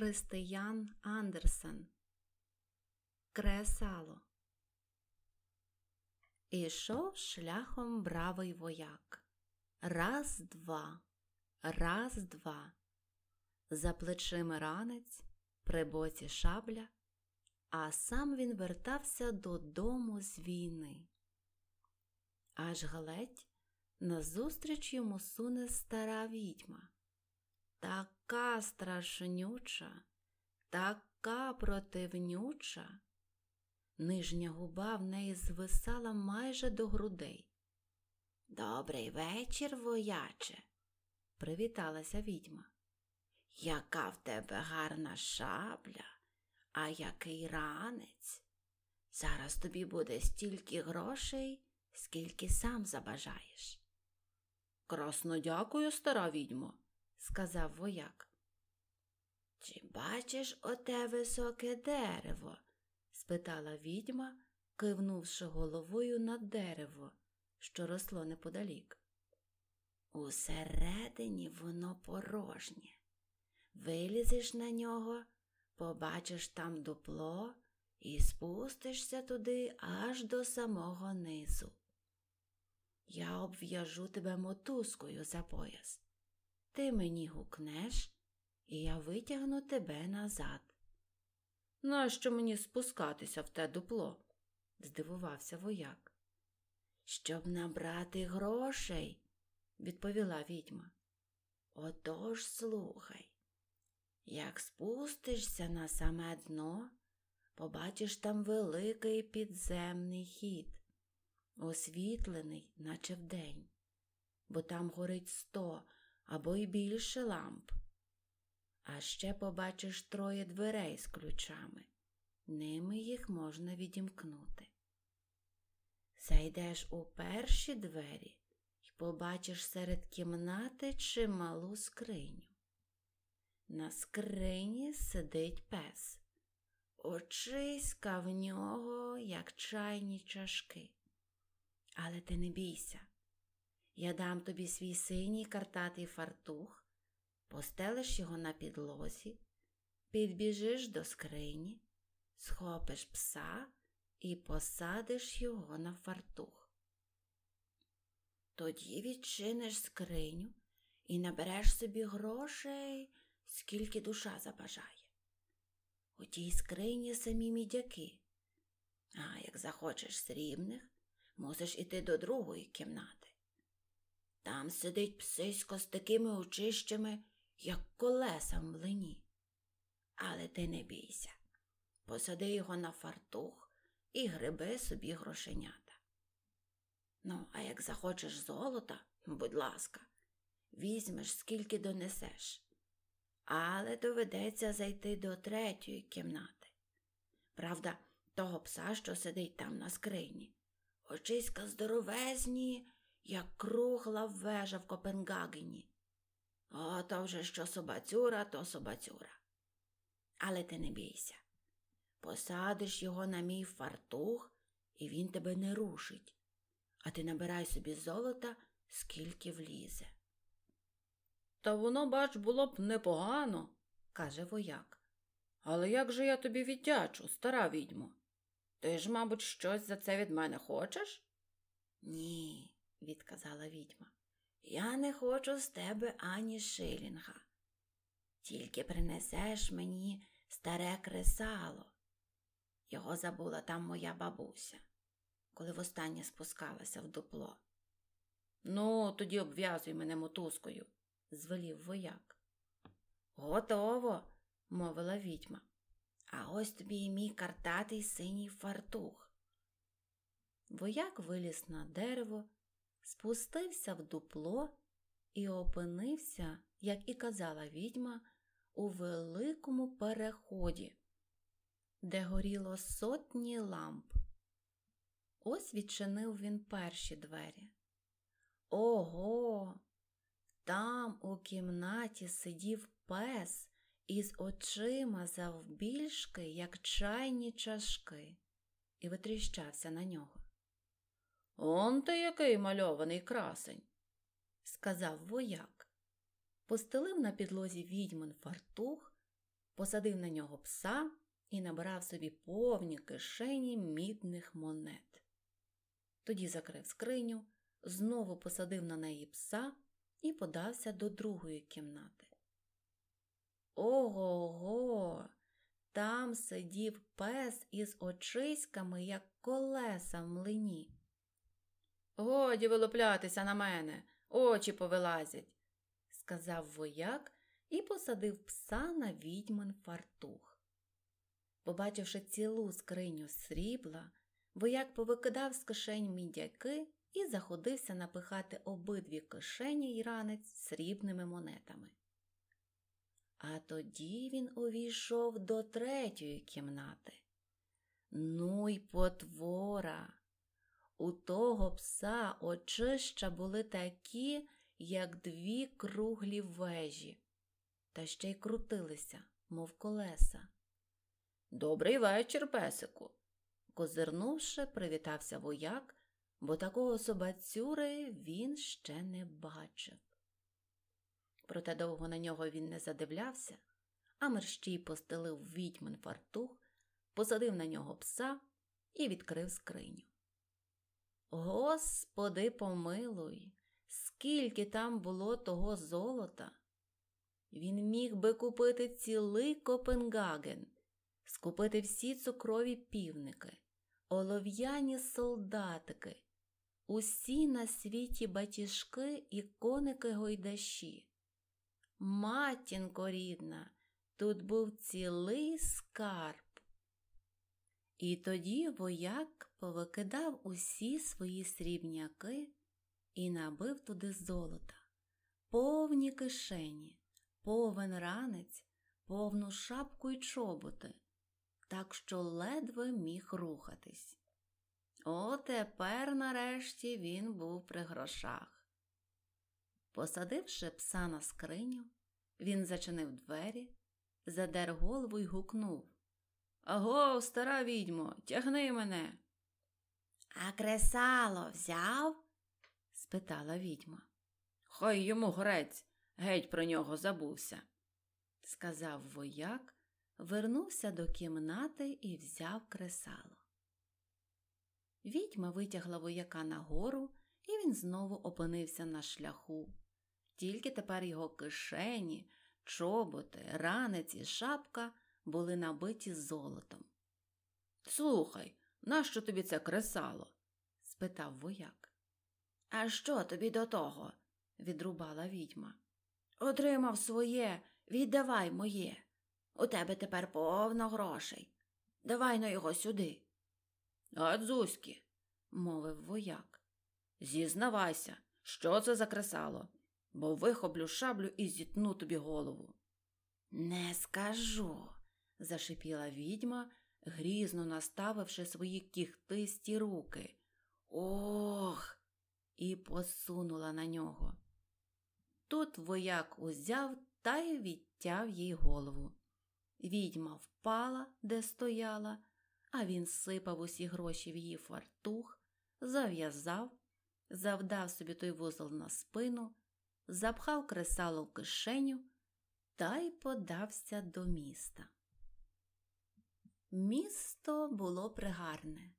Християн Андерсен Кресало. Ішов шляхом бравий вояк. Раз, два, раз, два. За плечима ранець, при боці шабля, а сам він вертався додому з війни. Аж галеть назустріч йому суне стара відьма. Так така страшнюча, така противнюча. Нижня губа в неї звисала майже до грудей. Добрий вечір, вояче, привіталася відьма. Яка в тебе гарна шабля, а який ранець? Зараз тобі буде стільки грошей, скільки сам забажаєш. Красно дякую, стара відьма сказав вояк. Чи бачиш оте високе дерево? спитала відьма, кивнувши головою на дерево, що росло неподалік. Усередині воно порожнє. Вилізеш на нього, побачиш там дупло і спустишся туди аж до самого низу. Я обв'яжу тебе мотузкою за пояс. Ти мені гукнеш, і я витягну тебе назад. Нащо мені спускатися в те дупло? здивувався вояк. Щоб набрати грошей, відповіла відьма. Отож слухай. Як спустишся на саме дно, побачиш там великий підземний хід, освітлений, наче вдень, бо там горить сто або й більше ламп. А ще побачиш троє дверей з ключами. Ними їх можна відімкнути. Зайдеш у перші двері і побачиш серед кімнати чималу скриню. На скрині сидить пес. Очиська в нього, як чайні чашки. Але ти не бійся, я дам тобі свій синій картатий фартух, постелиш його на підлозі, підбіжиш до скрині, схопиш пса і посадиш його на фартух. Тоді відчиниш скриню і набереш собі грошей, скільки душа забажає. У тій скрині самі мідяки, а як захочеш срібних, мусиш іти до другої кімнати. Там сидить псисько з такими очищами, як колеса в млині. Але ти не бійся. Посади його на фартух і гриби собі грошенята. Ну, а як захочеш золота, будь ласка, візьмеш, скільки донесеш. Але доведеться зайти до третьої кімнати. Правда, того пса, що сидить там на скрині. Очиська здоровезні як кругла вежа в Копенгагені. О, то вже що собацюра, то собацюра. Але ти не бійся. Посадиш його на мій фартух, і він тебе не рушить, а ти набирай собі золота, скільки влізе. Та воно, бач, було б непогано, каже вояк. Але як же я тобі віддячу, стара відьмо? Ти ж, мабуть, щось за це від мене хочеш? Ні, відказала відьма. Я не хочу з тебе ані шилінга. Тільки принесеш мені старе кресало. Його забула там моя бабуся, коли востаннє спускалася в дупло. Ну, тоді обв'язуй мене мотузкою, звелів вояк. Готово, мовила відьма. А ось тобі і мій картатий синій фартух. Вояк виліз на дерево спустився в дупло і опинився, як і казала відьма, у великому переході, де горіло сотні ламп. Ось відчинив він перші двері. Ого! Там у кімнаті сидів пес із очима завбільшки, як чайні чашки, і витріщався на нього. Он ти який мальований красень, сказав вояк. Постелив на підлозі відьмин фартух, посадив на нього пса і набрав собі повні кишені мідних монет. Тоді закрив скриню, знову посадив на неї пса і подався до другої кімнати. Ого го! Там сидів пес із очиськами, як колеса в млині. Годі вилоплятися на мене, очі повилазять, сказав вояк і посадив пса на відьмин фартух. Побачивши цілу скриню срібла, вояк повикидав з кишень мідяки і заходився напихати обидві кишені й ранець срібними монетами. А тоді він увійшов до третьої кімнати. Ну й потвора! У того пса очища були такі, як дві круглі вежі, та ще й крутилися, мов колеса. Добрий вечір, песику. Козирнувши, привітався вояк, бо такого собацюри він ще не бачив. Проте довго на нього він не задивлявся, а мерщій постелив відьмин фартух, посадив на нього пса і відкрив скриню. Господи, помилуй, скільки там було того золота! Він міг би купити цілий Копенгаген, скупити всі цукрові півники, олов'яні солдатики, усі на світі батіжки і коники гойдаші. Матінко рідна, тут був цілий скарб. І тоді вояк повикидав усі свої срібняки і набив туди золота, повні кишені, повен ранець, повну шапку й чоботи, так що ледве міг рухатись. Отепер нарешті він був при грошах. Посадивши пса на скриню, він зачинив двері, задер голову й гукнув Аго, стара відьмо, тягни мене. А кресало взяв? спитала відьма. Хай йому грець, геть про нього забувся, сказав вояк, вернувся до кімнати і взяв кресало. Відьма витягла вояка нагору, і він знову опинився на шляху. Тільки тепер його кишені, чоботи, ранець і шапка були набиті золотом. Слухай, нащо тобі це кресало? спитав вояк. А що тобі до того? відрубала відьма. Отримав своє, віддавай моє. У тебе тепер повно грошей. Давай на його сюди. Гадзуськи, мовив вояк. Зізнавайся, що це за кресало, бо вихоплю шаблю і зітну тобі голову. Не скажу, зашипіла відьма, грізно наставивши свої кіхтисті руки. Ох! і посунула на нього. Тут вояк узяв та й відтяв їй голову. Відьма впала, де стояла, а він сипав усі гроші в її фартух, зав'язав, завдав собі той вузол на спину, запхав кресало в кишеню та й подався до міста. Місто було пригарне.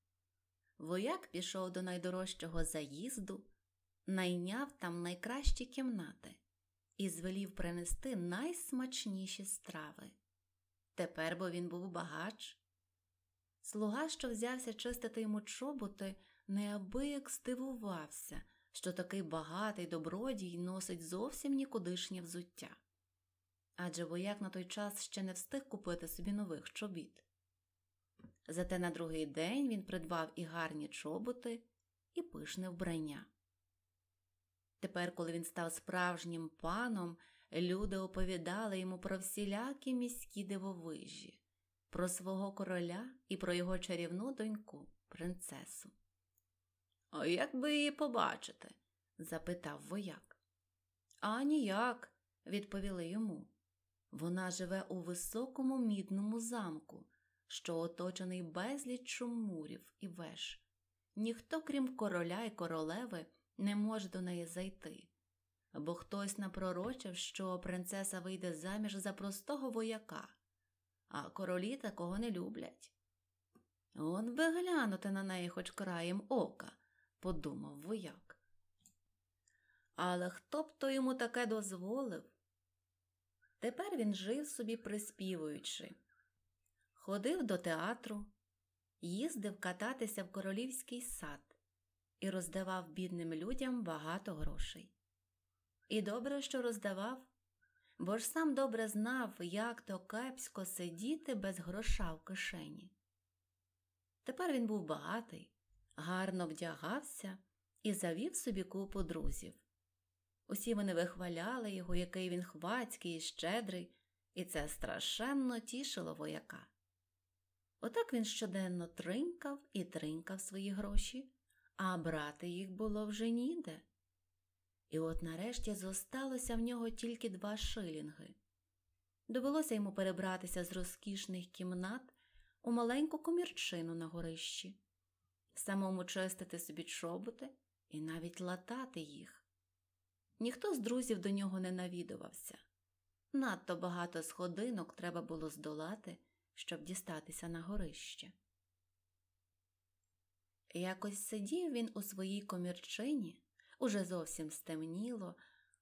Вояк пішов до найдорожчого заїзду, найняв там найкращі кімнати і звелів принести найсмачніші страви. Тепер бо він був багач. Слуга, що взявся чистити йому чоботи, неабияк здивувався, що такий багатий добродій носить зовсім нікудишнє взуття. Адже вояк на той час ще не встиг купити собі нових чобіт. Зате на другий день він придбав і гарні чоботи, і пишне вбрання. Тепер, коли він став справжнім паном, люди оповідали йому про всілякі міські дивовижі, про свого короля і про його чарівну доньку, принцесу. «А Як би її побачити? запитав вояк. А ніяк, відповіли йому. Вона живе у високому мідному замку що оточений безліччю мурів і веж. Ніхто, крім короля і королеви, не може до неї зайти, бо хтось напророчив, що принцеса вийде заміж за простого вояка, а королі такого не люблять. Он би глянути на неї хоч краєм ока, подумав вояк. Але хто б то йому таке дозволив? Тепер він жив собі, приспівуючи, ходив до театру, їздив кататися в королівський сад і роздавав бідним людям багато грошей. І добре, що роздавав, бо ж сам добре знав, як то кепсько сидіти без гроша в кишені. Тепер він був багатий, гарно вдягався і завів собі купу друзів. Усі вони вихваляли його, який він хвацький і щедрий, і це страшенно тішило вояка. Отак він щоденно тринкав і тринкав свої гроші, а брати їх було вже ніде. І от нарешті зосталося в нього тільки два шилінги. Довелося йому перебратися з розкішних кімнат у маленьку комірчину на горищі, самому чистити собі чоботи і навіть латати їх. Ніхто з друзів до нього не навідувався. Надто багато сходинок треба було здолати щоб дістатися на горище. Якось сидів він у своїй комірчині, уже зовсім стемніло,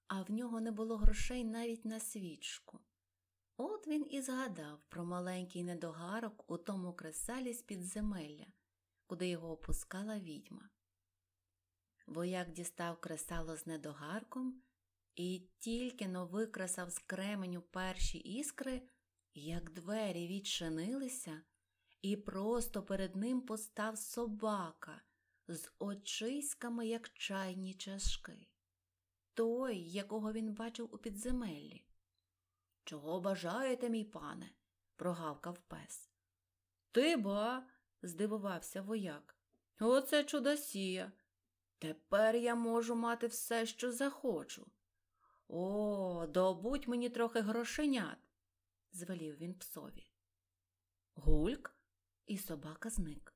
а в нього не було грошей навіть на свічку. От він і згадав про маленький недогарок у тому кресалі з підземелля, куди його опускала відьма. Вояк дістав кресало з недогарком і тільки но викресав з кременю перші іскри як двері відчинилися, і просто перед ним постав собака з очиськами, як чайні чашки, той, якого він бачив у підземеллі. Чого бажаєте, мій пане? прогавкав пес. Ти ба, здивувався вояк. Оце чудосія. Тепер я можу мати все, що захочу. О, добудь мені трохи грошенят звелів він псові. Гульк і собака зник.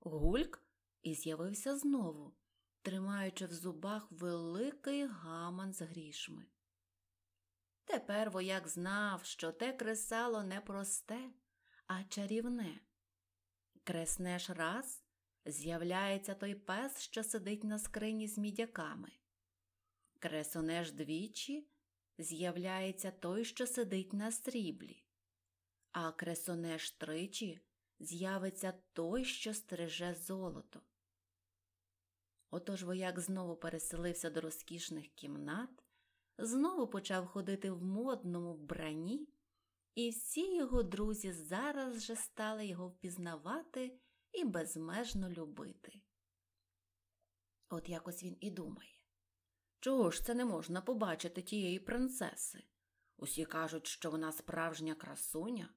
Гульк і з'явився знову, тримаючи в зубах великий гаман з грішми. Тепер вояк знав, що те кресало не просте, а чарівне. Креснеш раз, з'являється той пес, що сидить на скрині з мідяками. Кресонеш двічі, з'являється той, що сидить на сріблі, а кресонеш тричі з'явиться той, що стриже золото. Отож вояк знову переселився до розкішних кімнат, знову почав ходити в модному вбранні, і всі його друзі зараз же стали його впізнавати і безмежно любити. От якось він і думає. Чого ж це не можна побачити тієї принцеси? Усі кажуть, що вона справжня красуня,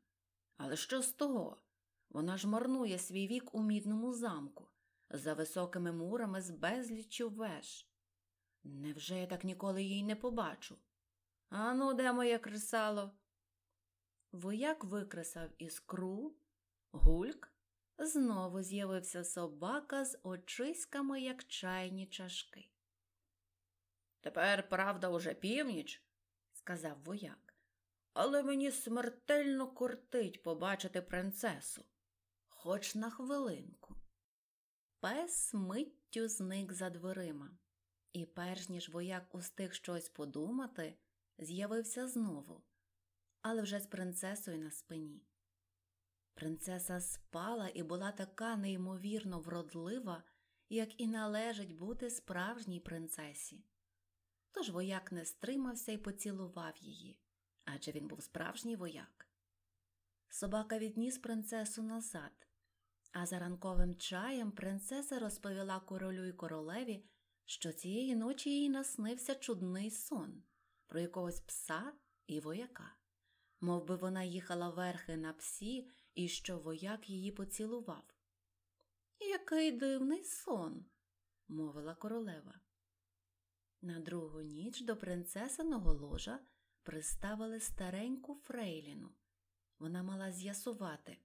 але що з того? Вона ж марнує свій вік у мідному замку, за високими мурами з безліччю веж. Невже я так ніколи їй не побачу? Ану, де моє кресало? Вояк викресав іскру, гульк, знову з'явився собака з очиськами, як чайні чашки. Тепер, правда, уже північ, сказав вояк, але мені смертельно кортить побачити принцесу, хоч на хвилинку. Пес миттю зник за дверима, і перш ніж вояк устиг щось подумати, з'явився знову, але вже з принцесою на спині. Принцеса спала і була така неймовірно вродлива, як і належить бути справжній принцесі тож вояк не стримався і поцілував її адже він був справжній вояк. Собака відніс принцесу назад, а за ранковим чаєм принцеса розповіла королю й королеві, що цієї ночі їй наснився чудний сон про якогось пса і вояка. Мов би вона їхала верхи на псі і що вояк її поцілував. Який дивний сон, мовила королева. На другу ніч до принцесиного ложа приставили стареньку Фрейліну. Вона мала з'ясувати,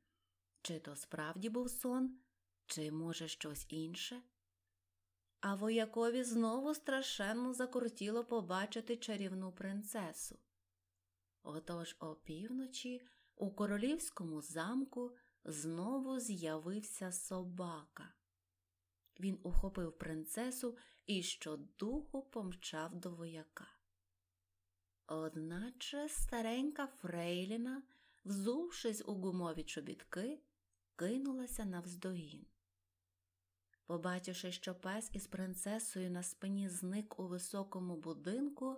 чи то справді був сон, чи, може, щось інше. А воякові знову страшенно закортіло побачити чарівну принцесу. Отож опівночі у королівському замку знову з'явився собака. Він ухопив принцесу і щодуху помчав до вояка. Одначе старенька Фрейліна, взувшись у гумові чобітки, кинулася навздогін. Побачивши, що пес із принцесою на спині зник у високому будинку,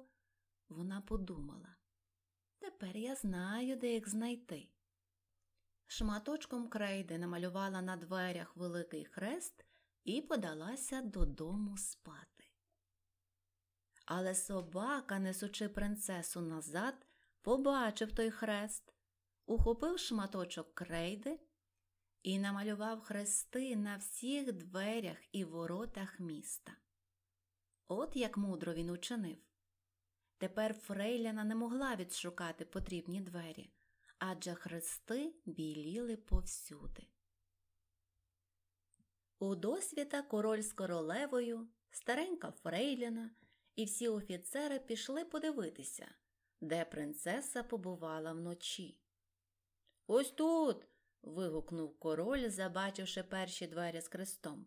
вона подумала тепер я знаю, де їх знайти. Шматочком крейди намалювала на дверях великий хрест і подалася додому спати. Але собака, несучи принцесу назад, побачив той хрест, ухопив шматочок крейди і намалював хрести на всіх дверях і воротах міста. От як мудро він учинив. Тепер Фрейляна не могла відшукати потрібні двері, адже хрести біліли повсюди. Удосвіта король з королевою, старенька Фрейляна і всі офіцери пішли подивитися, де принцеса побувала вночі. Ось тут. вигукнув король, забачивши перші двері з крестом.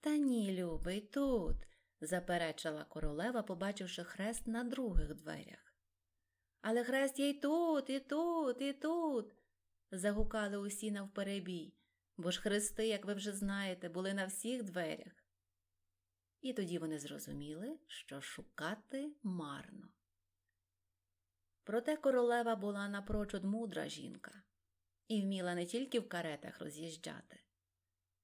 Та ні, любий, тут, заперечила королева, побачивши хрест на других дверях. Але хрест є й тут, і тут, і тут. загукали усі навперебій бо ж хрести, як ви вже знаєте, були на всіх дверях. І тоді вони зрозуміли, що шукати марно. Проте королева була напрочуд мудра жінка і вміла не тільки в каретах роз'їжджати.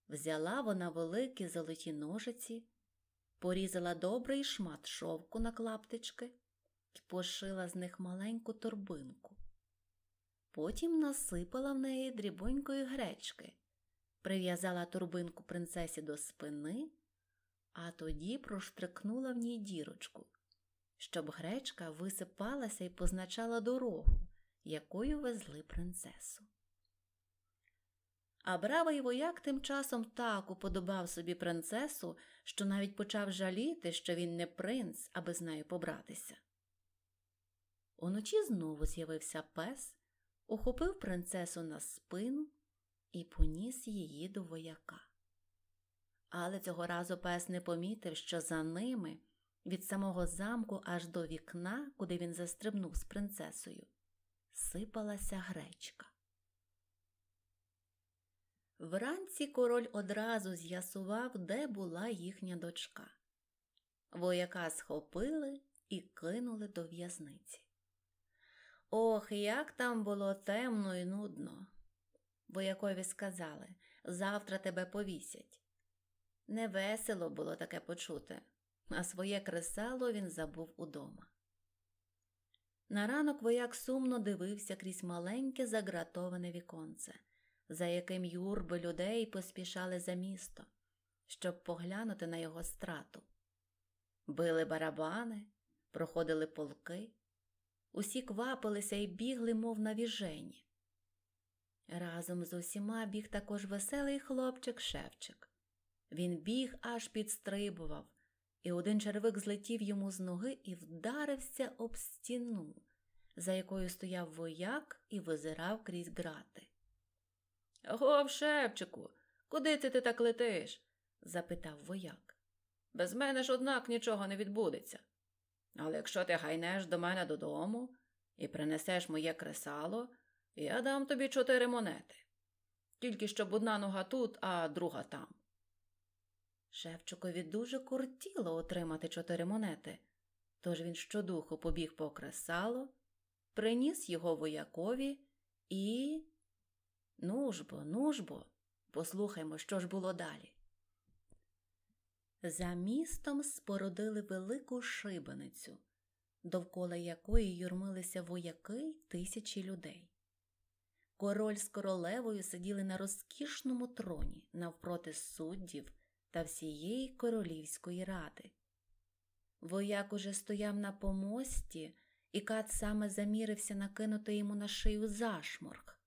Взяла вона великі золоті ножиці, порізала добрий шмат шовку на клаптички і пошила з них маленьку торбинку. Потім насипала в неї дрібонької гречки прив'язала турбинку принцесі до спини, а тоді проштрикнула в ній дірочку, щоб гречка висипалася і позначала дорогу, якою везли принцесу. А бравий вояк тим часом так уподобав собі принцесу, що навіть почав жаліти, що він не принц, аби з нею побратися. Уночі знову з'явився пес, ухопив принцесу на спину і поніс її до вояка. Але цього разу пес не помітив, що за ними від самого замку аж до вікна, куди він застрибнув з принцесою, сипалася гречка. Вранці король одразу з'ясував, де була їхня дочка. Вояка схопили і кинули до в'язниці. Ох, як там було темно і нудно воякові сказали завтра тебе повісять. Невесело було таке почути, а своє кресало він забув удома. На ранок вояк сумно дивився крізь маленьке загратоване віконце, за яким юрби людей поспішали за місто, щоб поглянути на його страту. Били барабани, проходили полки, усі квапилися і бігли, мов на навіжені. Разом з усіма біг також веселий хлопчик Шевчик. Він біг аж підстрибував, і один червик злетів йому з ноги і вдарився об стіну, за якою стояв вояк і визирав крізь грати. Гов, Шевчику, куди це ти так летиш? запитав вояк. Без мене ж, однак, нічого не відбудеться. Але якщо ти гайнеш до мене додому і принесеш моє кресало. Я дам тобі чотири монети. Тільки щоб одна нога тут, а друга там. Шевчукові дуже кортіло отримати чотири монети, тож він щодуху побіг по кресало, приніс його воякові і. нужбо, нужбо, послухаймо, що ж було далі. За містом спорудили велику шибеницю, довкола якої юрмилися вояки й тисячі людей. Король з королевою сиділи на розкішному троні навпроти суддів та всієї королівської ради. Вояк уже стояв на помості, і кат саме замірився накинути йому на шию зашморг.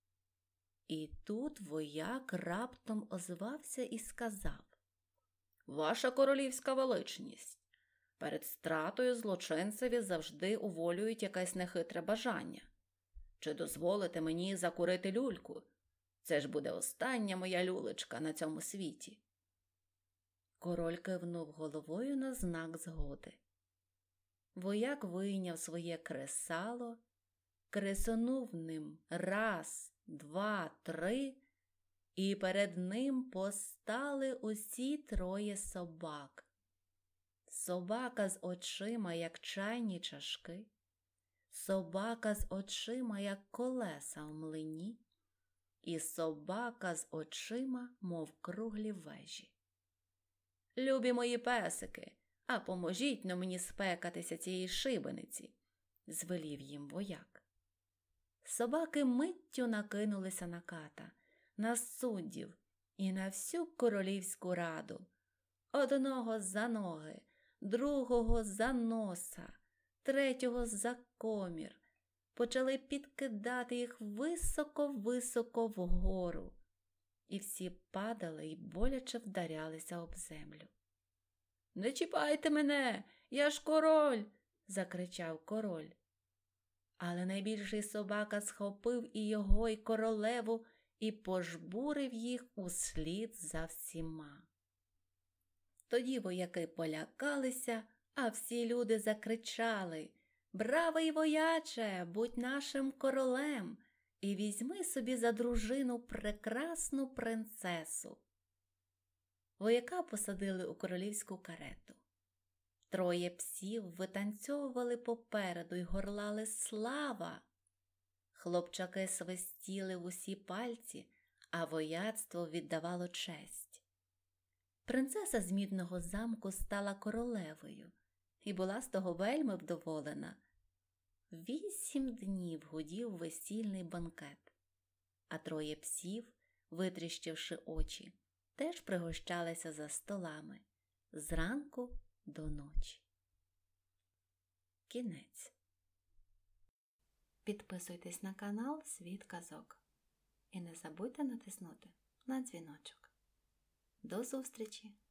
І тут вояк раптом озвався і сказав Ваша королівська величність! Перед стратою злочинцеві завжди уволюють якесь нехитре бажання. Чи дозволите мені закурити люльку? Це ж буде остання моя люлечка на цьому світі. Король кивнув головою на знак згоди. Вояк вийняв своє кресало, кресонув ним раз, два, три, і перед ним постали усі троє собак. Собака з очима, як чайні чашки, собака з очима, як колеса в млині, і собака з очима, мов круглі вежі. Любі мої песики, а поможіть но мені спекатися цієї шибениці, звелів їм вояк. Собаки миттю накинулися на ката, на суддів і на всю королівську раду. Одного за ноги, другого за носа третього за комір, почали підкидати їх високо-високо вгору, і всі падали і боляче вдарялися об землю. Не чіпайте мене, я ж король, закричав король. Але найбільший собака схопив і його, і королеву, і пожбурив їх услід за всіма. Тоді вояки полякалися, а всі люди закричали Бравий вояче, будь нашим королем, і візьми собі за дружину прекрасну принцесу. Вояка посадили у королівську карету. Троє псів витанцьовували попереду й горлали слава. Хлопчаки свистіли в усі пальці, а вояцтво віддавало честь. Принцеса з мідного замку стала королевою і була з того вельми вдоволена. Вісім днів гудів весільний банкет, а троє псів, витріщивши очі, теж пригощалися за столами зранку до ночі. Кінець. Підписуйтесь на канал Світ Казок і не забудьте натиснути на дзвіночок. До зустрічі!